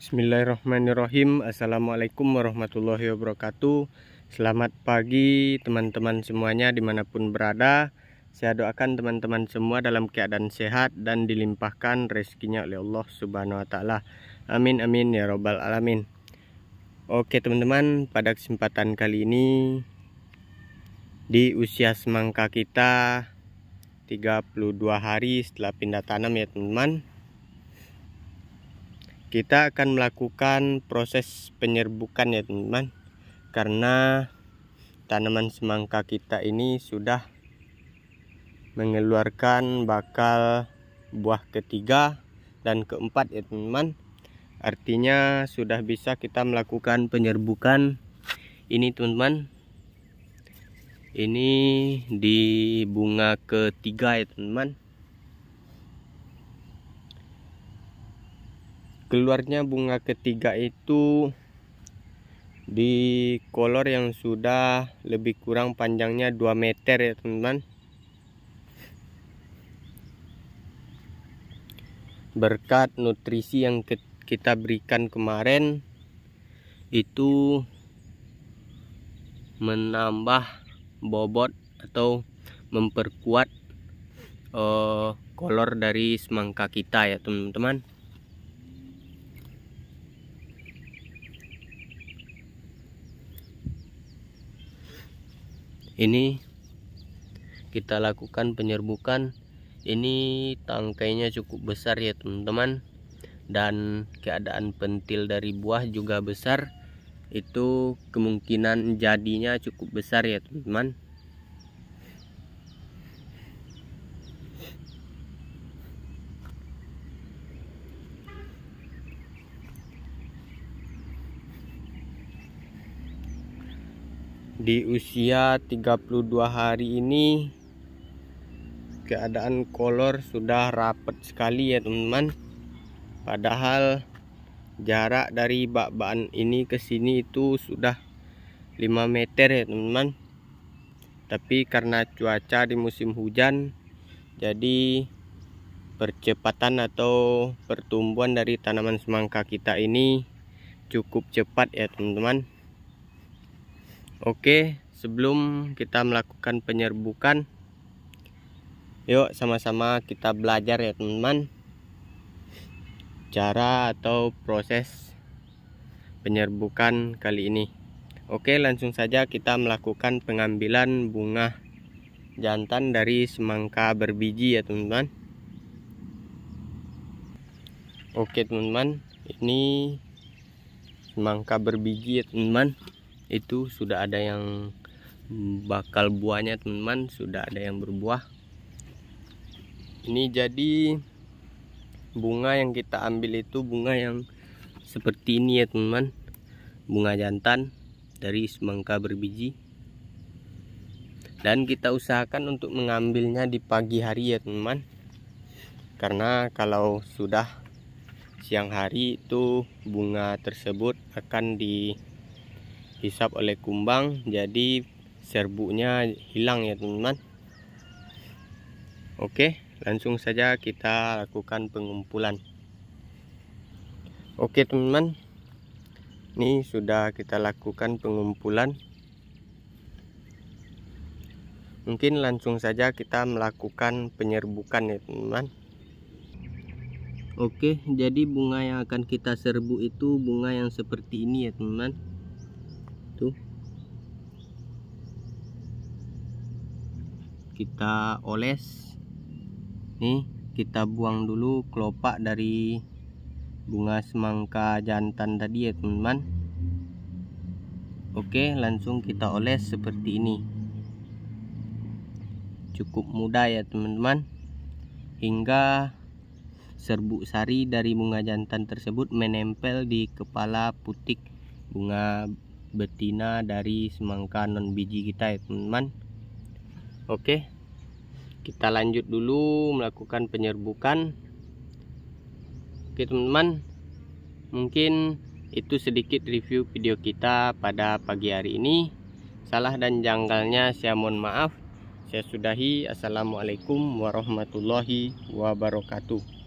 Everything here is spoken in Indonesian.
Bismillahirrahmanirrahim Assalamualaikum warahmatullahi wabarakatuh Selamat pagi teman-teman semuanya dimanapun berada Saya doakan teman-teman semua dalam keadaan sehat Dan dilimpahkan rezekinya oleh Allah subhanahu wa ta'ala Amin amin ya robbal alamin Oke teman-teman pada kesempatan kali ini Di usia semangka kita 32 hari setelah pindah tanam ya teman-teman kita akan melakukan proses penyerbukan ya teman-teman karena tanaman semangka kita ini sudah mengeluarkan bakal buah ketiga dan keempat ya teman-teman artinya sudah bisa kita melakukan penyerbukan ini teman-teman ini di bunga ketiga ya teman-teman keluarnya bunga ketiga itu di kolor yang sudah lebih kurang panjangnya 2 meter ya teman-teman berkat nutrisi yang kita berikan kemarin itu menambah bobot atau memperkuat uh, kolor dari semangka kita ya teman-teman ini kita lakukan penyerbukan ini tangkainya cukup besar ya teman-teman dan keadaan pentil dari buah juga besar itu kemungkinan jadinya cukup besar ya teman-teman di usia 32 hari ini keadaan kolor sudah rapat sekali ya teman-teman padahal jarak dari bak-bakan ini ke sini itu sudah 5 meter ya teman-teman tapi karena cuaca di musim hujan jadi percepatan atau pertumbuhan dari tanaman semangka kita ini cukup cepat ya teman-teman Oke, sebelum kita melakukan penyerbukan, yuk sama-sama kita belajar ya teman-teman cara atau proses penyerbukan kali ini. Oke, langsung saja kita melakukan pengambilan bunga jantan dari semangka berbiji ya teman-teman. Oke teman-teman, ini semangka berbiji ya teman-teman itu sudah ada yang bakal buahnya teman-teman sudah ada yang berbuah ini jadi bunga yang kita ambil itu bunga yang seperti ini ya teman-teman bunga jantan dari semangka berbiji dan kita usahakan untuk mengambilnya di pagi hari ya teman-teman karena kalau sudah siang hari itu bunga tersebut akan di hisap oleh kumbang jadi serbuknya hilang ya teman-teman oke langsung saja kita lakukan pengumpulan oke teman-teman ini sudah kita lakukan pengumpulan mungkin langsung saja kita melakukan penyerbukan ya teman-teman Oke, jadi bunga yang akan kita serbu itu bunga yang seperti ini ya teman-teman itu kita oles nih kita buang dulu kelopak dari bunga semangka jantan tadi ya teman-teman oke langsung kita oles seperti ini cukup mudah ya teman-teman hingga serbuk sari dari bunga jantan tersebut menempel di kepala putik bunga betina dari semangka non biji kita ya teman-teman oke kita lanjut dulu melakukan penyerbukan oke teman-teman mungkin itu sedikit review video kita pada pagi hari ini salah dan janggalnya saya mohon maaf saya sudahi assalamualaikum warahmatullahi wabarakatuh